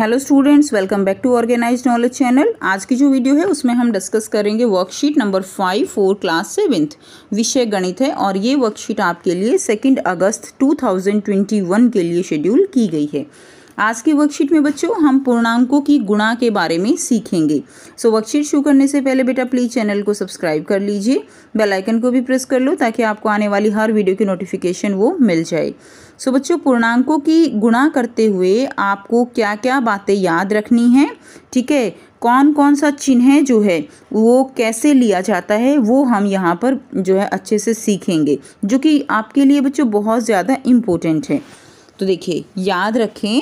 hello students welcome back to organize knowledge channel आज की जो वीडियो है उसमें हम डिस्कस करेंगे worksheet number five four class seventh विषय गणित है और ये वर्कशीट आपके लिए सेकंड अगस्त 2021 के लिए शेड्यूल की गई है आज की वर्कशीट में बच्चों हम पूर्णांकों की गुणा के बारे में सीखेंगे सो वर्कशीट शुरू करने से पहले बेटा प्लीज़ चैनल को सब्सक्राइब कर लीजिए बेल आइकन को भी प्रेस कर लो ताकि आपको आने वाली हर वीडियो की नोटिफिकेशन वो मिल जाए सो बच्चों पूर्णांकों की गुणा करते हुए आपको क्या क्या बातें याद रखनी है ठीक है कौन कौन सा चिन्ह जो है वो कैसे लिया जाता है वो हम यहाँ पर जो है अच्छे से सीखेंगे जो कि आपके लिए बच्चों बहुत ज़्यादा इम्पोर्टेंट है तो देखिए याद रखें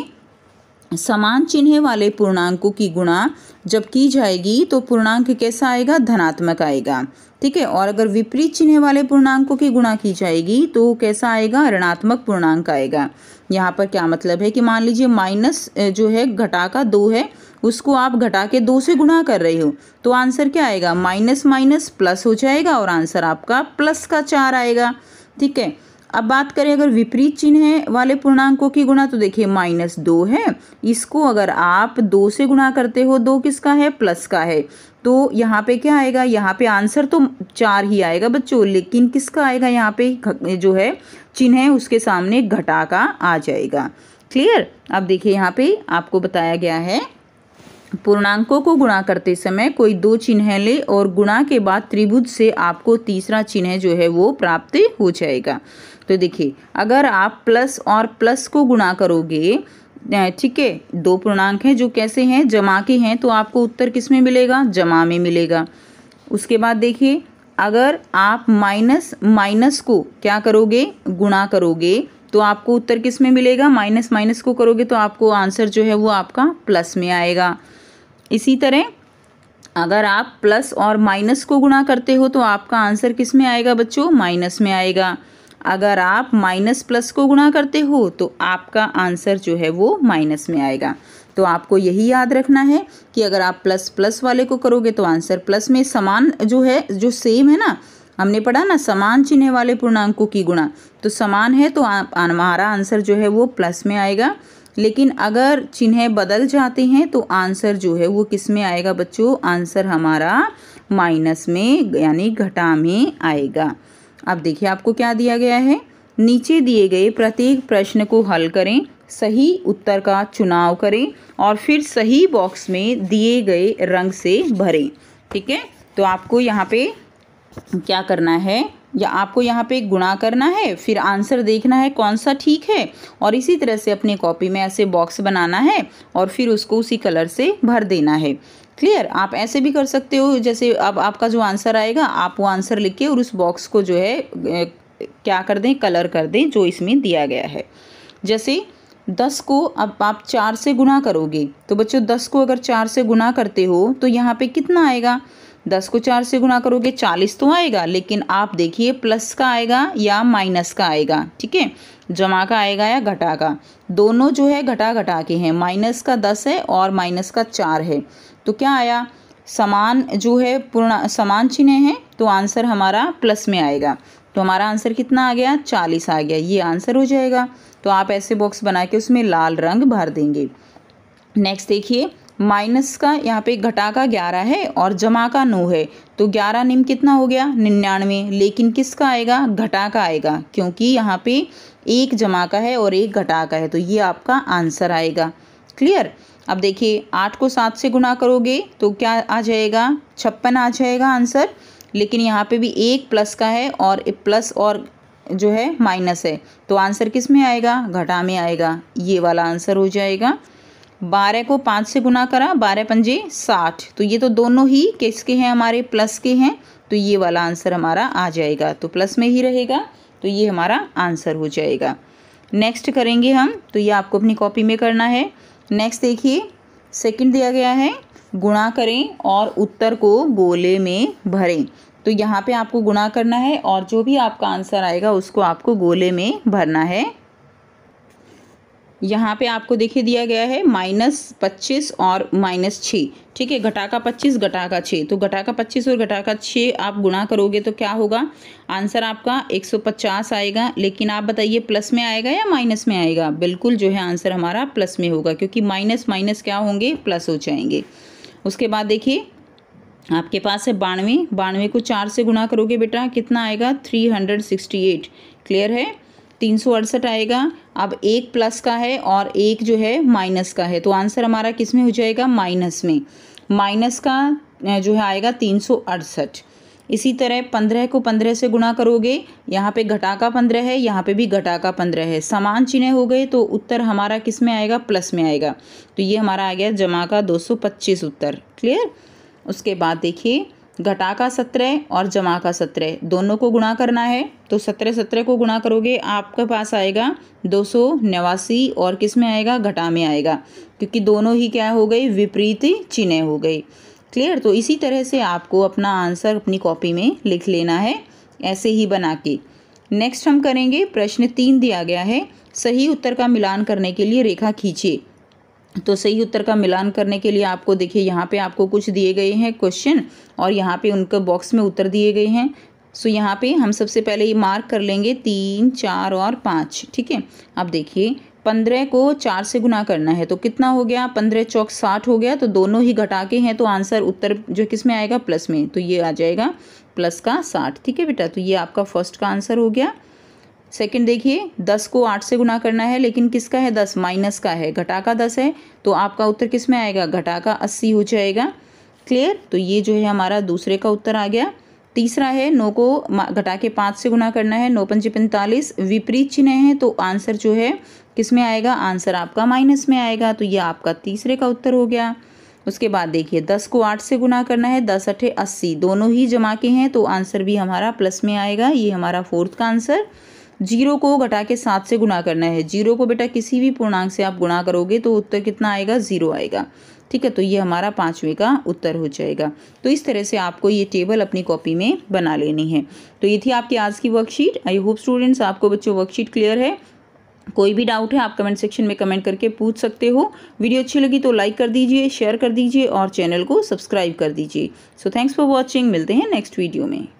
समान चिन्ह वाले पूर्णांकों की गुणा जब की जाएगी तो पूर्णांक कैसा आएगा धनात्मक आएगा ठीक है और अगर विपरीत चिन्ह वाले पूर्णांकों की गुणा की जाएगी तो कैसा आएगा ऋणात्मक पूर्णांक आएगा यहाँ पर क्या मतलब है कि मान लीजिए माइनस जो है घटा का दो है उसको आप घटा के दो से गुणा कर रहे हो तो आंसर क्या आएगा माइनस माइनस प्लस हो जाएगा और आंसर आपका प्लस का चार आएगा ठीक है अब बात करें अगर विपरीत चिन्ह वाले पूर्णांकों की गुणा तो देखिए माइनस दो है इसको अगर आप दो से गुणा करते हो दो किसका है प्लस का है तो यहाँ पे क्या आएगा यहाँ पे आंसर तो चार ही आएगा बच्चों लेकिन किसका आएगा यहाँ पे जो है चिन्ह है उसके सामने घटा का आ जाएगा क्लियर अब देखिए यहाँ पे आपको बताया गया है पूर्णांकों को गुणा करते समय कोई दो चिन्ह ले और गुणा के बाद त्रिभुज से आपको तीसरा चिन्ह जो है वो प्राप्त हो जाएगा तो देखिए अगर आप प्लस और प्लस को गुणा करोगे ठीक है दो पूर्णांक हैं जो कैसे हैं जमा के हैं तो आपको उत्तर किस में मिलेगा जमा में मिलेगा उसके बाद देखिए अगर आप माइनस माइनस को क्या करोगे गुणा करोगे तो आपको उत्तर किस में मिलेगा माइनस माइनस को करोगे तो आपको आंसर जो है वो आपका प्लस में आएगा इसी तरह अगर आप प्लस और माइनस को गुणा करते हो तो आपका आंसर किस में आएगा बच्चों माइनस में आएगा अगर आप माइनस प्लस को गुणा करते हो तो आपका आंसर जो है वो माइनस में आएगा तो आपको यही याद रखना है कि अगर आप प्लस प्लस वाले को करोगे तो आंसर प्लस में समान जो है जो सेम है ना हमने पढ़ा ना समान चिन्ह वाले पूर्णांकों की गुणा तो समान है तो हमारा आंसर जो है वो प्लस में आएगा लेकिन अगर चिन्ह बदल जाते हैं तो आंसर जो है वो किस में आएगा बच्चों आंसर हमारा माइनस में यानी घटा में आएगा अब देखिए आपको क्या दिया गया है नीचे दिए गए प्रत्येक प्रश्न को हल करें सही उत्तर का चुनाव करें और फिर सही बॉक्स में दिए गए रंग से भरें ठीक है तो आपको यहाँ पे क्या करना है या आपको यहाँ पे गुणा करना है फिर आंसर देखना है कौन सा ठीक है और इसी तरह से अपने कॉपी में ऐसे बॉक्स बनाना है और फिर उसको उसी कलर से भर देना है क्लियर आप ऐसे भी कर सकते हो जैसे अब आपका जो आंसर आएगा आप वो आंसर लिख के और उस बॉक्स को जो है क्या कर दें कलर कर दें जो इसमें दिया गया है जैसे दस को अब आप चार से गुना करोगे तो बच्चों दस को अगर चार से गुना करते हो तो यहाँ पे कितना आएगा दस को चार से गुना करोगे चालीस तो आएगा लेकिन आप देखिए प्लस का आएगा या माइनस का आएगा ठीक है जमा का आएगा या घटा का दोनों जो है घटा घटा के हैं माइनस का दस है और माइनस का चार है तो क्या आया समान जो है पूर्ण समान चिन्ह है तो आंसर हमारा प्लस में आएगा तो हमारा आंसर कितना आ गया चालीस आ गया ये आंसर हो जाएगा तो आप ऐसे बॉक्स बना के उसमें लाल रंग भर देंगे नेक्स्ट देखिए माइनस का यहाँ पे घटा का ग्यारह है और जमा का नौ है तो ग्यारह निम कितना हो गया निन्यानवे लेकिन किसका आएगा घटा का आएगा क्योंकि यहाँ पे एक जमा का है और एक घटा का है तो ये आपका आंसर आएगा क्लियर अब देखिए आठ को सात से गुना करोगे तो क्या आ जाएगा छप्पन आ जाएगा आंसर लेकिन यहाँ पे भी एक प्लस का है और प्लस और जो है माइनस है तो आंसर किस में आएगा घटा में आएगा ये वाला आंसर हो जाएगा बारह को पाँच से गुना करा बारह पंजे साठ तो ये तो दोनों ही किसके हैं हमारे प्लस के हैं तो ये वाला आंसर हमारा आ जाएगा तो प्लस में ही रहेगा तो ये हमारा आंसर हो जाएगा नेक्स्ट करेंगे हम तो ये आपको अपनी कॉपी में करना है नेक्स्ट देखिए सेकंड दिया गया है गुणा करें और उत्तर को गोले में भरें तो यहाँ पे आपको गुणा करना है और जो भी आपका आंसर आएगा उसको आपको गोले में भरना है यहाँ पे आपको देखिए दिया गया है माइनस पच्चीस और माइनस छः ठीक है घटा का पच्चीस घटा का छः तो घटा का पच्चीस और घटा का छः आप गुणा करोगे तो क्या होगा आंसर आपका एक सौ पचास आएगा लेकिन आप बताइए प्लस में आएगा या माइनस में आएगा बिल्कुल जो है आंसर हमारा प्लस में होगा क्योंकि माइनस माइनस क्या होंगे प्लस हो जाएंगे उसके बाद देखिए आपके पास है बानवे बानवे को चार से गुणा करोगे बेटा कितना आएगा three hundred sixty eight clear है तीन सौ अड़सठ आएगा अब एक प्लस का है और एक जो है माइनस का है तो आंसर हमारा किस में हो जाएगा माइनस में माइनस का जो है आएगा तीन सौ अड़सठ इसी तरह पंद्रह को पंद्रह से गुणा करोगे यहाँ पे घटा का पंद्रह है यहाँ पे भी घटा का पंद्रह है समान चिन्ह हो गए तो उत्तर हमारा किस में आएगा प्लस में आएगा तो ये हमारा आ गया जमा का दो सौ पच्चीस उत्तर क्लियर उसके बाद देखिए घटा का सत्रह और जमा का सत्रह दोनों को गुणा करना है तो सत्रह सत्रह को गुणा करोगे आपके पास आएगा दो सौ नवासी और किस में आएगा घटा में आएगा क्योंकि दोनों ही क्या हो गई विपरीत चिन्ह हो गई क्लियर तो इसी तरह से आपको अपना आंसर अपनी कॉपी में लिख लेना है ऐसे ही बना के नेक्स्ट हम करेंगे प्रश्न तीन दिया गया है सही उत्तर का मिलान करने के लिए रेखा खींचिए तो सही उत्तर का मिलान करने के लिए आपको देखिए यहाँ पे आपको कुछ दिए गए हैं क्वेश्चन और यहाँ पे उनके बॉक्स में उत्तर दिए गए हैं सो यहाँ पे हम सबसे पहले ये मार्क कर लेंगे तीन चार और पाँच ठीक है अब देखिए पंद्रह को चार से गुना करना है तो कितना हो गया पंद्रह चौक साठ हो गया तो दोनों ही घटा के हैं तो आंसर उत्तर जो किस में आएगा प्लस में तो ये आ जाएगा प्लस का साठ ठीक है बेटा तो ये आपका फर्स्ट का आंसर हो गया सेकंड देखिए दस को आठ से गुना करना है लेकिन किसका है दस माइनस का है घटा का दस है तो आपका उत्तर किस में आएगा घटा का अस्सी हो जाएगा क्लियर तो ये जो है हमारा दूसरे का उत्तर आ गया तीसरा है नौ को घटा के पाँच से गुना करना है नौ पंचे पैंतालीस विपरीत चिन्ह है तो आंसर जो है किस में आएगा आंसर आपका माइनस में आएगा तो ये आपका तीसरे का उत्तर हो गया उसके बाद देखिए दस को आठ से गुना करना है दस अठे अस्सी दोनों ही जमा के हैं तो आंसर भी हमारा प्लस में आएगा ये हमारा फोर्थ का आंसर जीरो को घटा के सात से गुना करना है जीरो को बेटा किसी भी पूर्णांक से आप गुणा करोगे तो उत्तर कितना आएगा ज़ीरो आएगा ठीक है तो ये हमारा पाँचवें का उत्तर हो जाएगा तो इस तरह से आपको ये टेबल अपनी कॉपी में बना लेनी है तो ये थी आपकी आज की वर्कशीट आई होप स्टूडेंट्स आपको बच्चों वर्कशीट क्लियर है कोई भी डाउट है आप कमेंट सेक्शन में कमेंट करके पूछ सकते हो वीडियो अच्छी लगी तो लाइक कर दीजिए शेयर कर दीजिए और चैनल को सब्सक्राइब कर दीजिए सो थैंक्स फॉर वॉचिंग मिलते हैं नेक्स्ट वीडियो में